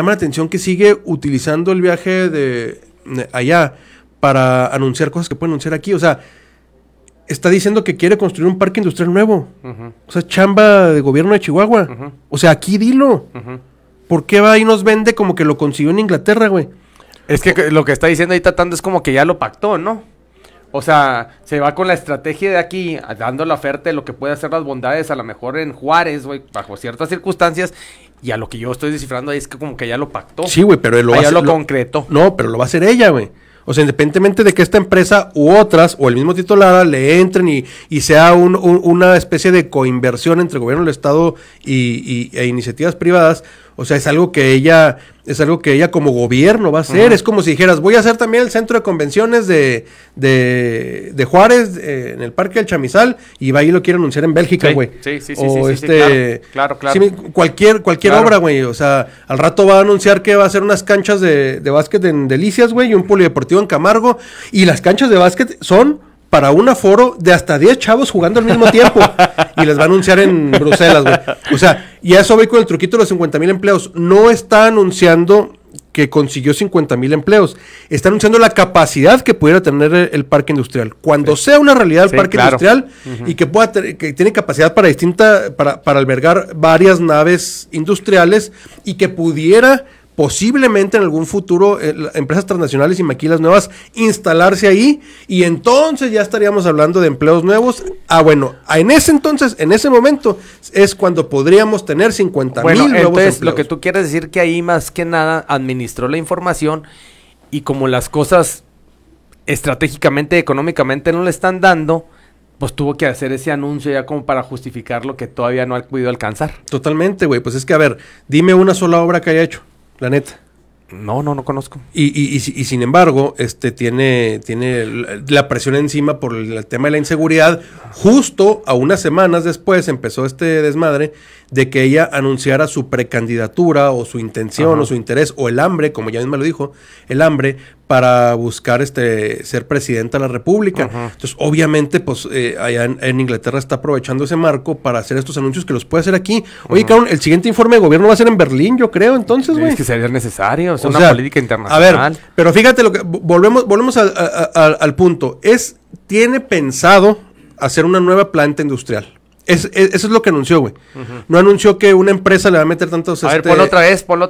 Llama la atención que sigue utilizando el viaje de allá para anunciar cosas que puede anunciar aquí. O sea, está diciendo que quiere construir un parque industrial nuevo. O sea, chamba de gobierno de Chihuahua. O sea, aquí dilo. ¿Por qué va y nos vende como que lo consiguió en Inglaterra, güey? Es que lo que está diciendo ahí tratando es como que ya lo pactó, ¿no? O sea, se va con la estrategia de aquí, dando la oferta de lo que puede hacer las bondades, a lo mejor en Juárez, güey, bajo ciertas circunstancias, y a lo que yo estoy descifrando ahí es que como que ya lo pactó. Sí, güey, pero él lo, concretó. No, pero lo va a hacer ella, güey. O sea, independientemente de que esta empresa u otras o el mismo titular le entren y, sea una especie de coinversión entre gobierno del Estado y, e iniciativas privadas, o sea, es algo que ella es algo que ella como gobierno va a hacer. Es como si dijeras, voy a hacer también el centro de convenciones de, de, de Juárez eh, en el Parque del Chamizal y va ahí lo quiere anunciar en Bélgica, güey. Sí, sí, sí, o este, claro, claro, cualquier cualquier obra, güey. O sea, al rato va a anunciar que va a hacer unas canchas de, de básquet en Delicias, güey, y un polideportivo en Camargo. Y las canchas de básquet son para un aforo de hasta 10 chavos jugando al mismo tiempo. y les va a anunciar en Bruselas, güey. O sea, y a eso voy con el truquito de los 50 mil empleos. No está anunciando que consiguió 50.000 mil empleos. Está anunciando la capacidad que pudiera tener el parque industrial. Cuando sea una realidad el parque industrial y que pueda que tiene capacidad para distinta, para, para albergar varias naves industriales y que pudiera posiblemente en algún futuro eh, empresas transnacionales y maquilas nuevas instalarse ahí y entonces ya estaríamos hablando de empleos nuevos. Ah, bueno, en ese entonces, en ese momento es cuando podríamos tener 50 mil nuevos Lo que tú quieres decir que ahí más que nada administró la información y como las cosas estratégicamente, económicamente no le están dando, pues tuvo que hacer ese anuncio ya como para justificar lo que todavía no ha podido alcanzar. Totalmente, güey. Pues es que, a ver, dime una sola obra que haya hecho. ¿La neta? No, no, no conozco. Y, y, y, y, sin embargo, este tiene, tiene la presión encima por el tema de la inseguridad. Justo a unas semanas después empezó este desmadre de que ella anunciara su precandidatura o su intención o su interés o el hambre, como ya misma lo dijo, el hambre para buscar este ser presidenta de la República. Entonces, obviamente, pues eh, allá en, Inglaterra está aprovechando ese marco para hacer estos anuncios que los puede hacer aquí. Oye, el siguiente informe de gobierno va a ser en Berlín, yo creo, entonces, güey. Es que sería necesario, es una política internacional. A ver, pero fíjate lo que volvemos, volvemos al punto. Es, tiene pensado hacer una nueva planta industrial. Es, eso es lo que anunció, güey. No anunció que una empresa le va a meter tantos. A ver, este por otra vez, por otra